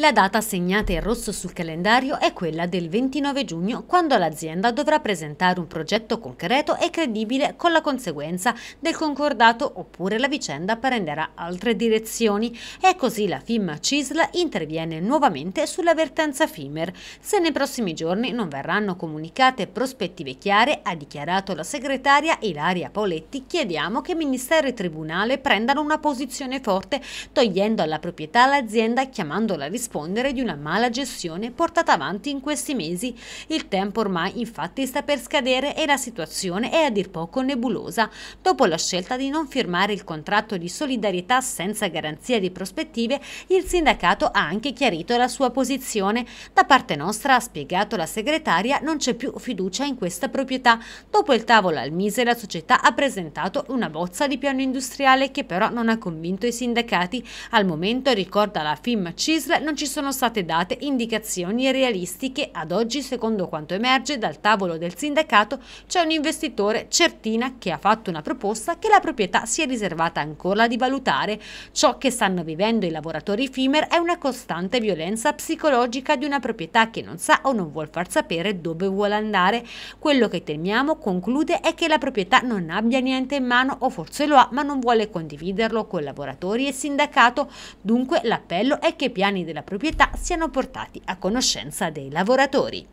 La data segnata in rosso sul calendario è quella del 29 giugno, quando l'azienda dovrà presentare un progetto concreto e credibile con la conseguenza del concordato oppure la vicenda prenderà altre direzioni. E così la FIM CISL interviene nuovamente sull'avvertenza FIMER. Se nei prossimi giorni non verranno comunicate prospettive chiare, ha dichiarato la segretaria Ilaria Poletti, chiediamo che Ministero e Tribunale prendano una posizione forte, togliendo alla proprietà l'azienda e chiamandola rispetto rispondere di una mala gestione portata avanti in questi mesi. Il tempo ormai infatti sta per scadere e la situazione è a dir poco nebulosa. Dopo la scelta di non firmare il contratto di solidarietà senza garanzia di prospettive, il sindacato ha anche chiarito la sua posizione. Da parte nostra, ha spiegato la segretaria, non c'è più fiducia in questa proprietà. Dopo il tavolo al Mise la società ha presentato una bozza di piano industriale che però non ha convinto i sindacati. Al momento, ricorda la FIM CISL, non ci sono state date indicazioni realistiche ad oggi secondo quanto emerge dal tavolo del sindacato c'è un investitore certina che ha fatto una proposta che la proprietà si è riservata ancora di valutare. Ciò che stanno vivendo i lavoratori FIMER è una costante violenza psicologica di una proprietà che non sa o non vuol far sapere dove vuole andare. Quello che temiamo, conclude, è che la proprietà non abbia niente in mano o forse lo ha ma non vuole condividerlo con lavoratori e sindacato. Dunque l'appello è che i piani della della proprietà siano portati a conoscenza dei lavoratori.